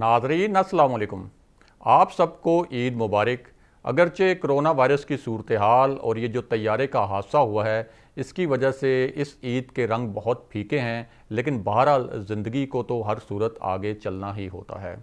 नाजरीन असलकुम आप सबको ईद मुबारक अगरचे करोना वायरस की सूरत हाल और ये जो तैयारे का हादसा हुआ है इसकी वजह से इस ईद के रंग बहुत फीके हैं लेकिन बहरहाल ज़िंदगी को तो हर सूरत आगे चलना ही होता है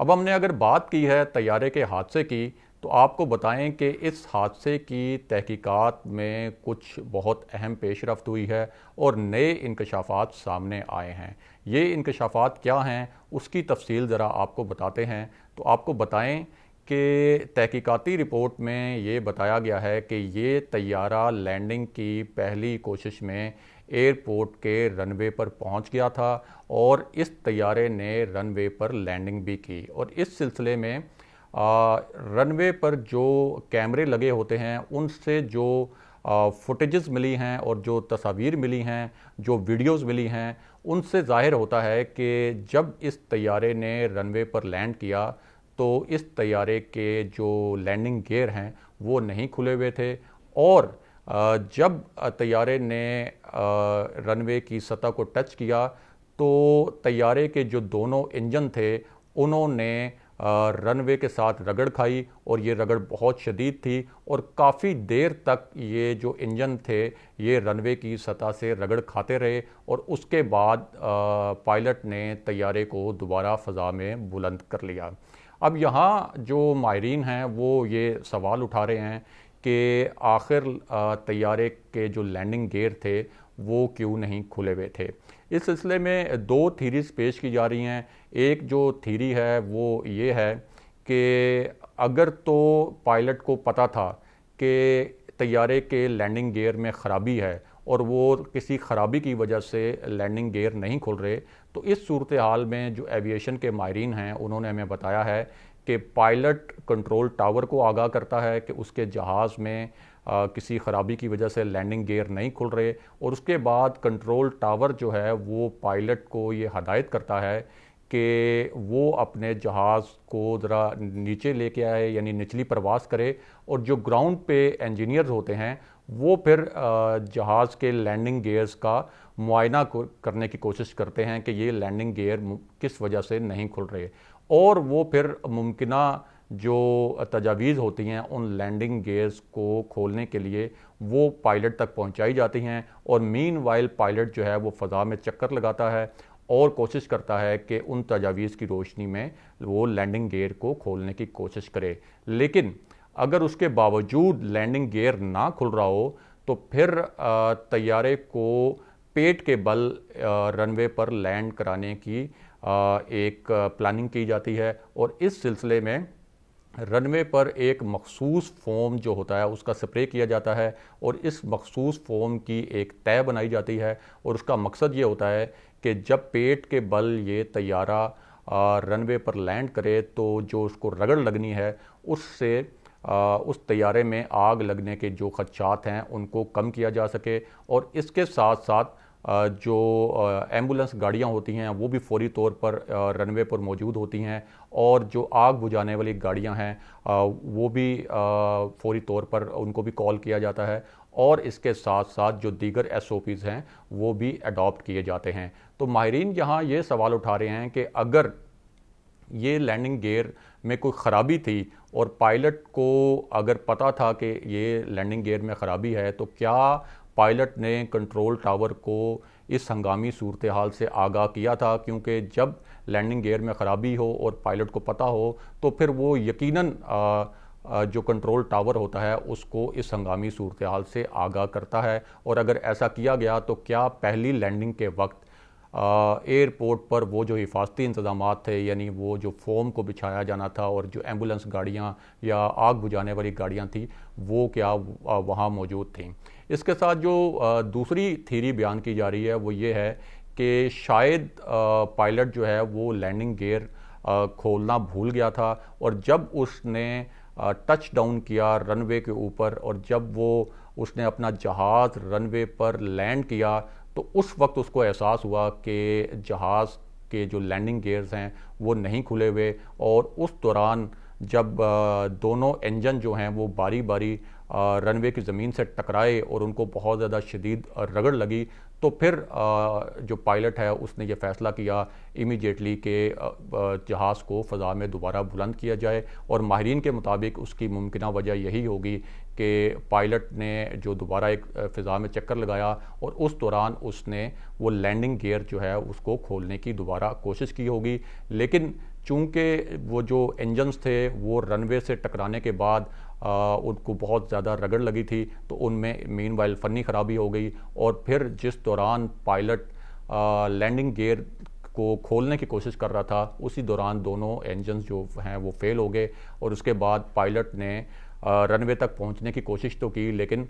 अब हमने अगर बात की है तैयारे के हादसे की तो आपको बताएं कि इस हादसे की तहकीकात में कुछ बहुत अहम पेशरफ हुई है और नए इंकशाफात सामने आए हैं ये इंकशाफात क्या हैं उसकी तफसील ज़रा आपको बताते हैं तो आपको बताएं कि तहकीकाती रिपोर्ट में ये बताया गया है कि ये तैयारा लैंडिंग की पहली कोशिश में एयरपोर्ट के रनवे पर पहुंच गया था और इस तैयारे ने रनवे पर लैंडिंग भी की और इस सिलसिले में रनवे पर जो कैमरे लगे होते हैं उनसे जो फुटेजेस मिली हैं और जो तस्वीर मिली हैं जो वीडियोस मिली हैं उनसे जाहिर होता है कि जब इस तैयारे ने रनवे पर लैंड किया तो इस तैयारे के जो लैंडिंग गेयर हैं वो नहीं खुले हुए थे और जब तैयारे ने रनवे की सतह को टच किया तो तैयारे के जो दोनों इंजन थे उन्होंने रनवे के साथ रगड़ खाई और ये रगड़ बहुत शदीद थी और काफ़ी देर तक ये जो इंजन थे ये रनवे की सतह से रगड़ खाते रहे और उसके बाद पायलट ने तैयारे को दोबारा फ़ज़ा में बुलंद कर लिया अब यहाँ जो माहरीन हैं वो ये सवाल उठा रहे हैं कि आखिर तैयारे के जो लैंडिंग गेयर थे वो क्यों नहीं खुले हुए थे इस सिलसिले में दो थीरीज पेश की जा रही हैं एक जो थीरी है वो ये है कि अगर तो पायलट को पता था कि तैयारे के लैंडिंग गेयर में ख़राबी है और वो किसी ख़राबी की वजह से लैंडिंग गेयर नहीं खुल रहे तो इस सूरत हाल में जो एविएशन के माहरीन हैं उन्होंने हमें बताया है कि पायलट कंट्रोल टावर को आगाह करता है कि उसके जहाज़ में किसी ख़राबी की वजह से लैंडिंग गेयर नहीं खुल रहे और उसके बाद कंट्रोल टावर जो है वो पायलट को ये हदायत करता है कि वो अपने जहाज़ को ज़रा नीचे लेके आए यानी निचली प्रवास करे और जो ग्राउंड पे इंजीनियर्स होते हैं वो फिर जहाज़ के लैंडिंग गेयर्स का मुआयना करने की कोशिश करते हैं कि ये लैंडिंग गेयर किस वजह से नहीं खुल रहे और वो फिर मुमकिना जो तजावीज़ होती हैं उन लैंडिंग गेयर्स को खोलने के लिए वो पायलट तक पहुंचाई जाती हैं और मीन वाइल पायलट जो है वो फ़ज़ा में चक्कर लगाता है और कोशिश करता है कि उन तजावीज़ की रोशनी में वो लैंडिंग गेयर को खोलने की कोशिश करे लेकिन अगर उसके बावजूद लैंडिंग गेयर ना खुल रहा हो तो फिर तैयारे को पेट के बल रनवे पर लैंड कराने की एक प्लानिंग की जाती है और इस सिलसिले में रनवे पर एक मखसूस फोम जो होता है उसका स्प्रे किया जाता है और इस मखसूस फोम की एक तय बनाई जाती है और उसका मकसद ये होता है कि जब पेट के बल ये तैयारा रनवे पर लैंड करे तो जो उसको रगड़ लगनी है उससे आ, उस तैयारे में आग लगने के जो खदशात हैं उनको कम किया जा सके और इसके साथ साथ जो एम्बुलेंस गाड़ियाँ होती हैं वो भी फौरी तौर पर रनवे पर मौजूद होती हैं और जो आग बुझाने वाली गाड़ियाँ हैं वो भी फौरी तौर पर उनको भी कॉल किया जाता है और इसके साथ साथ जो दीगर एस हैं वो भी अडॉप्ट किए जाते हैं तो माहरीन यहाँ ये सवाल उठा रहे हैं कि अगर ये लैंडिंग गेयर में कोई ख़राबी थी और पायलट को अगर पता था कि ये लैंडिंग गेयर में ख़राबी है तो क्या पायलट ने कंट्रोल टावर को इस हंगामी सूरत हाल से आगाह किया था क्योंकि जब लैंडिंग गेयर में ख़राबी हो और पायलट को पता हो तो फिर वो यकीनन जो कंट्रोल टावर होता है उसको इस हंगामी सूरत हाल से आगाह करता है और अगर ऐसा किया गया तो क्या पहली लैंडिंग के वक्त एयरपोर्ट पर वो जो हिफाजती इंतजाम थे यानी वो जो फोम को बिछाया जाना था और जो एम्बुलेंस गाड़ियाँ या आग बुझाने वाली गाड़ियाँ थी वो क्या वहाँ मौजूद थी इसके साथ जो दूसरी थीरी बयान की जा रही है वो ये है कि शायद पायलट जो है वो लैंडिंग गेयर खोलना भूल गया था और जब उसने टच डाउन किया रनवे के ऊपर और जब वो उसने अपना जहाज़ रनवे पर लैंड किया तो उस वक्त उसको एहसास हुआ कि जहाज़ के जो लैंडिंग गेयर्स हैं वो नहीं खुले हुए और उस दौरान जब दोनों इंजन जो हैं वो बारी बारी रनवे की ज़मीन से टकराए और उनको बहुत ज़्यादा शदीद रगड़ लगी तो फिर जो पायलट है उसने ये फ़ैसला किया इमीडिएटली के जहाज़ को फ़ज़ा में दोबारा बुलंद किया जाए और माहरीन के मुताबिक उसकी मुमकिन वजह यही होगी कि पायलट ने जो दोबारा एक फ़िज़ा में चक्कर लगाया और उस दौरान उसने वो लैंडिंग गियर जो है उसको खोलने की दोबारा कोशिश की होगी लेकिन चूँकि वो जो इंजन्स थे वो रनवे से टकराने के बाद आ, उनको बहुत ज़्यादा रगड़ लगी थी तो उनमें मेन वाइल फ़नी ख़राबी हो गई और फिर जिस दौरान पायलट लैंडिंग गेयर को खोलने की कोशिश कर रहा था उसी दौरान दोनों इंजन जो हैं वो फेल हो गए और उसके बाद पायलट ने रनवे तक पहुंचने की कोशिश तो की लेकिन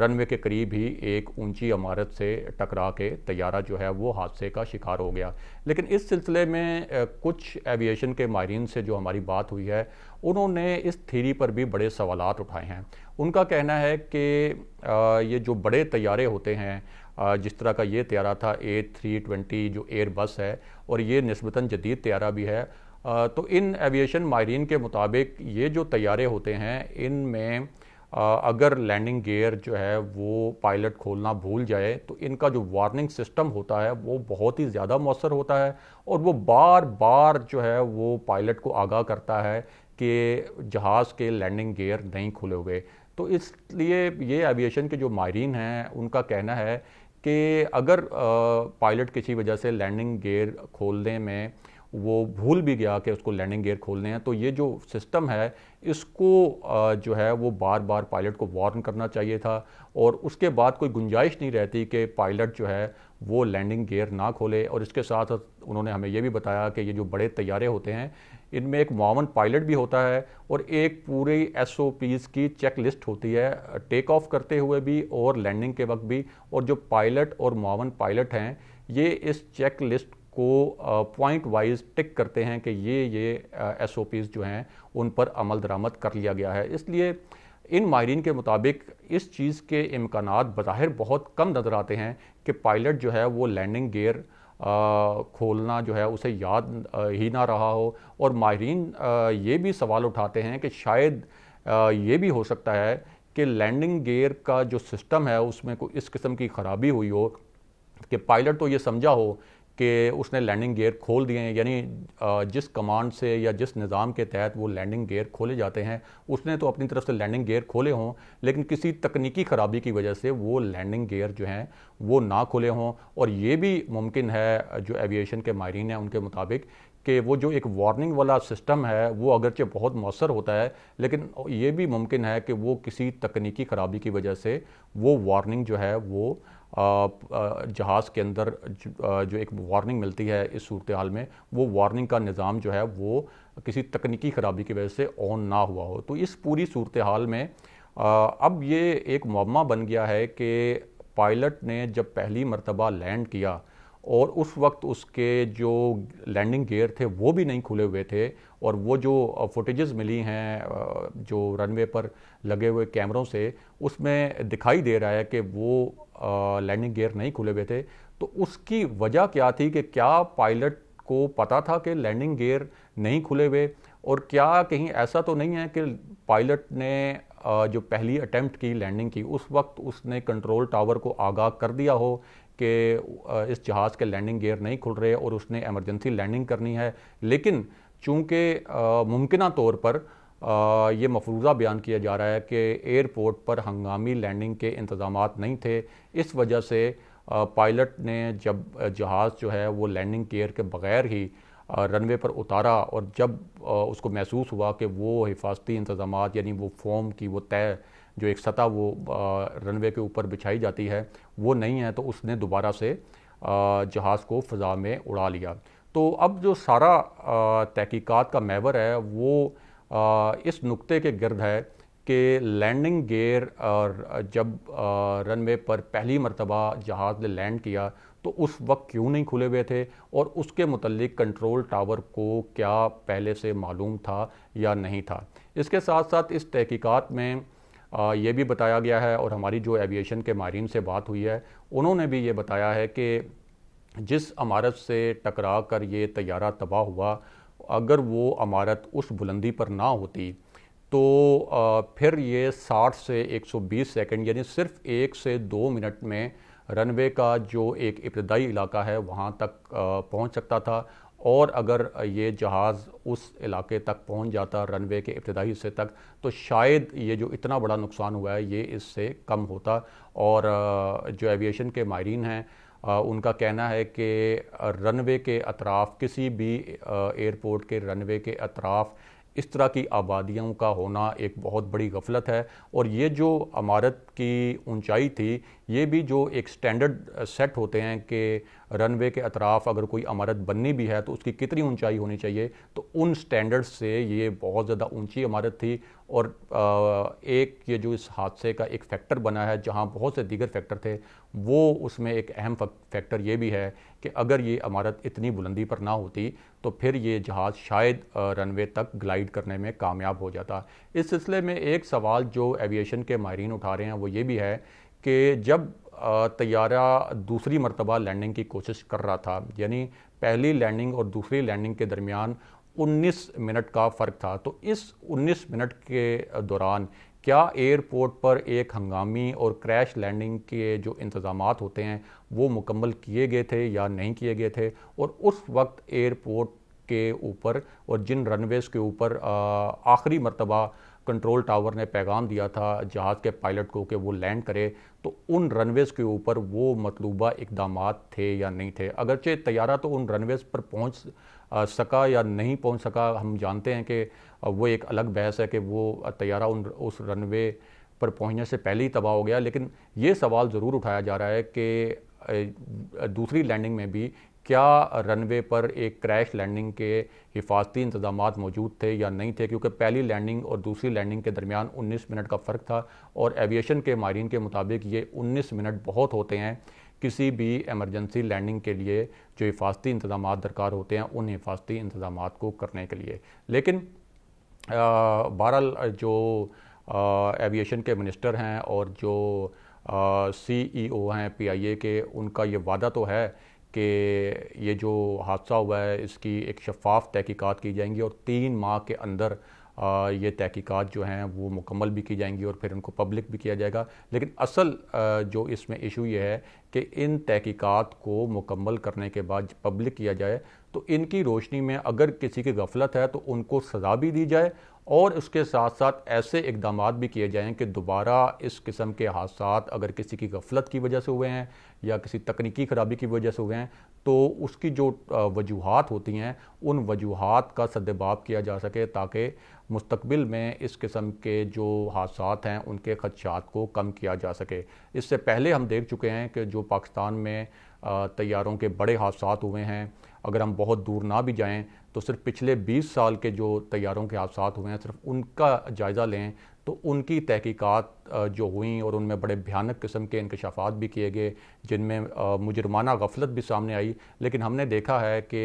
रनवे के करीब ही एक ऊंची इमारत से टकरा के तैयारा जो है वो हादसे का शिकार हो गया लेकिन इस सिलसिले में कुछ एविएशन के माहरीन से जो हमारी बात हुई है उन्होंने इस थीरी पर भी बड़े सवाल उठाए हैं उनका कहना है कि ये जो बड़े तैयारे होते हैं जिस तरह का ये तैयारा था ए थ्री ट्वेंटी जो एयर बस है और ये नस्बता जदीद तैयारा भी है तो इन एविएशन माहरीन के मुताबिक ये जो तैयारे होते हैं इन में अगर लैंडिंग गेयर जो है वो पायलट खोलना भूल जाए तो इनका जो वार्निंग सिस्टम होता है वो बहुत ही ज़्यादा मौसर होता है और वो बार बार जो है वो पायलट को आगाह करता है कि जहाज़ के लैंडिंग गेयर नहीं खुले हुए तो इसलिए ये एविएशन के जो माहरीन हैं उनका कहना है कि अगर पायलट किसी वजह से लैंडिंग गेयर खोलने में वो भूल भी गया कि उसको लैंडिंग गेयर खोलने हैं तो ये जो सिस्टम है इसको जो है वो बार बार पायलट को वार्न करना चाहिए था और उसके बाद कोई गुंजाइश नहीं रहती कि पायलट जो है वो लैंडिंग गेयर ना खोले और इसके साथ उन्होंने हमें ये भी बताया कि ये जो बड़े तैयारे होते हैं इनमें एक मामन पायलट भी होता है और एक पूरी एस ओ पीज़ की चेक लिस्ट होती है टेक ऑफ करते हुए भी और लैंडिंग के वक्त भी और जो पायलट और मावन पायलट हैं ये इस चेक लिस्ट को पॉइंट वाइज टिक करते हैं कि ये ये एस जो हैं उन पर अमल दरामद कर लिया गया है इसलिए इन माहरीन के मुताबिक इस चीज़ के इम्कान बज़ाहिर बहुत कम नज़र आते हैं कि पायलट जो है वो लैंडिंग गेयर खोलना जो है उसे याद ही ना रहा हो और माहरीन ये भी सवाल उठाते हैं कि शायद ये भी हो सकता है कि लैंडिंग गेयर का जो सिस्टम है उसमें कोई इस किस्म की ख़राबी हुई हो कि पायलट तो ये समझा हो कि उसने लैंडिंग गेयर खोल दिए हैं यानी जिस कमांड से या जिस निज़ाम के तहत वो लैंडिंग गेयर खोले जाते हैं उसने तो अपनी तरफ से लैंडिंग गेयर खोले हों लेकिन किसी तकनीकी ख़राबी की वजह से वो लैंडिंग गेयर जो हैं वो ना खोले हों और ये भी मुमकिन है जो एविएशन के माहरीन हैं उनके मुताबिक कि वो जो एक वार्निंग वाला सिस्टम है वो अगरचे बहुत मौसर होता है लेकिन ये भी मुमकिन है कि वो किसी तकनीकी ख़राबी की वजह से वो वार्निंग जो है वो जहाज़ के अंदर जो एक वार्निंग मिलती है इस सूरत हाल में वो वार्निंग का निज़ाम जो है वो किसी तकनीकी ख़राबी की वजह से ऑन ना हुआ हो तो इस पूरी सूरत हाल में अब ये एक मामा बन गया है कि पायलट ने जब पहली मरतबा लैंड किया और उस वक्त उसके जो लैंडिंग गेयर थे वो भी नहीं खुले हुए थे और वो जो फुटेजेस मिली हैं जो रनवे पर लगे हुए कैमरों से उसमें दिखाई दे रहा है कि वो लैंडिंग गेयर नहीं खुले हुए थे तो उसकी वजह क्या थी कि क्या पायलट को पता था कि लैंडिंग गेयर नहीं खुले हुए और क्या कहीं ऐसा तो नहीं है कि पायलट ने जो पहली अटैम्प्ट की लैंडिंग की उस वक्त उसने कंट्रोल टावर को आगाह कर दिया हो कि इस जहाज़ के लैंडिंग गेयर नहीं खुल रहे और उसने एमरजेंसी लैंडिंग करनी है लेकिन चूँकि मुमकिन तौर पर आ, ये मफरूज़ा बयान किया जा रहा है कि एयरपोर्ट पर हंगामी लैंडिंग के इंतजाम नहीं थे इस वजह से पायलट ने जब जहाज़ जो है वो लैंडिंग केयर के बग़ैर ही रनवे पर उतारा और जब उसको महसूस हुआ कि वो हिफाजती इंतजाम यानी वो फॉर्म की वो तय जो एक सतह वो रनवे के ऊपर बिछाई जाती है वो नहीं है तो उसने दोबारा से जहाज़ को फ़ज़ा में उड़ा लिया तो अब जो सारा तहकीकात का मेवर है वो इस नुक्ते के गर्द है कि लैंडिंग गेयर जब रनवे पर पहली मरतबा जहाज़ ने लैंड किया तो उस वक्त क्यों नहीं खुले हुए थे और उसके मतलब कंट्रोल टावर को क्या पहले से मालूम था या नहीं था इसके साथ साथ इस तहकीकात में ये भी बताया गया है और हमारी जो एविएशन के माहरीन से बात हुई है उन्होंने भी ये बताया है कि जिस अमारत से टकरा कर ये तैयारा तबाह हुआ अगर वो अमारत उस बुलंदी पर ना होती तो फिर ये 60 से 120 सेकंड यानी सिर्फ एक से दो मिनट में रनवे का जो एक इब्तदाई इलाका है वहाँ तक पहुँच सकता था और अगर ये जहाज़ उस इलाके तक पहुँच जाता रनवे के इब्तदाई हिस्से तक तो शायद ये जो इतना बड़ा नुकसान हुआ है ये इससे कम होता और जो एविएशन के माहरीन हैं उनका कहना है कि रनवे के अतराफ़ किसी भी एयरपोर्ट के रनवे के अतराफ़ इस तरह की आबादियों का होना एक बहुत बड़ी गफलत है और ये जो इमारत की ऊंचाई थी ये भी जो एक स्टैंडर्ड सेट uh, होते हैं कि रनवे के अतराफ़ अगर कोई इमारत बननी भी है तो उसकी कितनी ऊंचाई होनी चाहिए तो उन स्टैंडर्ड से ये बहुत ज़्यादा ऊंची इमारत थी और uh, एक ये जो इस हादसे का एक फैक्टर बना है जहाँ बहुत से दीगर फैक्टर थे वो उसमें एक अहम फैक्टर ये भी है कि अगर ये इमारत इतनी बुलंदी पर ना होती तो फिर ये जहाज़ शायद रनवे तक ग्लाइड करने में कामयाब हो जाता इस सिलसिले में एक सवाल जो एविएशन के माहरीन उठा रहे हैं वो ये भी है कि जब तैयारा दूसरी मरतबा लैंडिंग की कोशिश कर रहा था यानी पहली लैंडिंग और दूसरी लैंडिंग के दरमियान 19 मिनट का फ़र्क था तो इस 19 मिनट के दौरान क्या एयरपोर्ट पर एक हंगामी और क्रैश लैंडिंग के जो इंतज़ाम होते हैं वो मुकम्मल किए गए थे या नहीं किए गए थे और उस वक्त एयरपोर्ट के ऊपर और जिन रनवेज़ के ऊपर आखिरी मरतबा कंट्रोल टावर ने पैगाम दिया था जहाज़ के पायलट को कि वो लैंड करे तो उन रनवेज़ के ऊपर वो मतलूबा इकदाम थे या नहीं थे अगरचे तैयारा तो उन रनवेज़ पर पहुँच सका या नहीं पहुँच सका हम जानते हैं कि वो एक अलग बहस है कि वो तैयारा उन उस रनवे पर पहुंचने से पहले ही तबाह हो गया लेकिन ये सवाल ज़रूर उठाया जा रहा है कि दूसरी लैंडिंग में भी क्या रनवे पर एक क्रैश लैंडिंग के हिफाजती इंतजाम मौजूद थे या नहीं थे क्योंकि पहली लैंडिंग और दूसरी लैंडिंग के दरमियान 19 मिनट का फ़र्क था और एविएशन के माहरीन के मुताबिक ये 19 मिनट बहुत होते हैं किसी भी एमरजेंसी लैंडिंग के लिए जो हिफाजती इंतजाम दरकार होते हैं उन हिफाजती इंतजाम को करने के लिए लेकिन बहरहाल जो एविएशन के मिनिस्टर हैं और जो सी ई ओ हैं पी आई ए के उनका ये वादा तो है कि ये जो हादसा हुआ है इसकी एक शफाफ तहकीकात की जाएंगी और तीन माह के अंदर ये तहकीकात जो हैं वो मुकम्मल भी की जाएंगी और फिर उनको पब्लिक भी किया जाएगा लेकिन असल जो इसमें इशू ये है कि इन तहकीकात को मुकम्मल करने के बाद पब्लिक किया जाए तो इनकी रोशनी में अगर किसी की गफलत है तो उनको सज़ा भी दी जाए और उसके साथ साथ ऐसे इकदाम भी किए जाएँ कि दोबारा इस किस्म के हादसा अगर किसी की गफलत की वजह से हुए हैं या किसी तकनीकी ख़राबी की वजह से हुए हैं तो उसकी जो वजूहत होती हैं उन वजूहत का सदबाव किया जा सके ताकि मुस्तबिल में इस किस्म के जो हादसा हैं उनके खदशात को कम किया जा सके इससे पहले हम देख चुके हैं कि जो पाकिस्तान में तैयारों के बड़े हादसा हुए हैं अगर हम बहुत दूर ना भी जाएं तो सिर्फ पिछले 20 साल के जो तैयारों के हादसा हुए हैं सिर्फ उनका जायज़ा लें तो उनकी तहकीकात जो हुई और उनमें बड़े भयानक किस्म के इंकशाफात भी किए गए जिनमें मुजरमाना गफलत भी सामने आई लेकिन हमने देखा है कि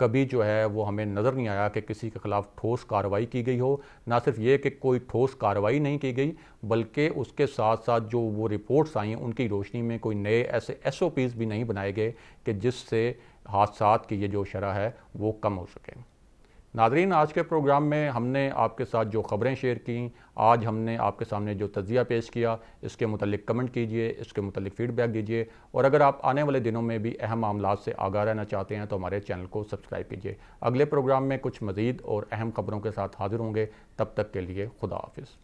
कभी जो है वो हमें नज़र नहीं आया कि किसी के ख़िलाफ़ ठोस कार्रवाई की गई हो ना सिर्फ ये कि कोई ठोस कार्रवाई नहीं की गई बल्कि उसके साथ साथ जो वो रिपोर्ट्स आई उनकी रोशनी में कोई नए ऐसे एस ओ पीज़ भी नहीं बनाए गए कि जिससे हादसा की ये जो शरह है वो कम हो सके नादरीन आज के प्रोग्राम में हमने आपके साथ जो ख़बरें शेयर की आज हमने आपके सामने जो तजिया पेश किया इसके मतलब कमेंट कीजिए इसके मतलब फ़ीडबैक दीजिए और अगर आप आने वाले दिनों में भी अहम मामला से आगा रहना चाहते हैं तो हमारे चैनल को सब्सक्राइब कीजिए अगले प्रोग्राम में कुछ मज़ीद और अहम खबरों के साथ हाजिर होंगे तब तक के लिए खुदा हाफिज़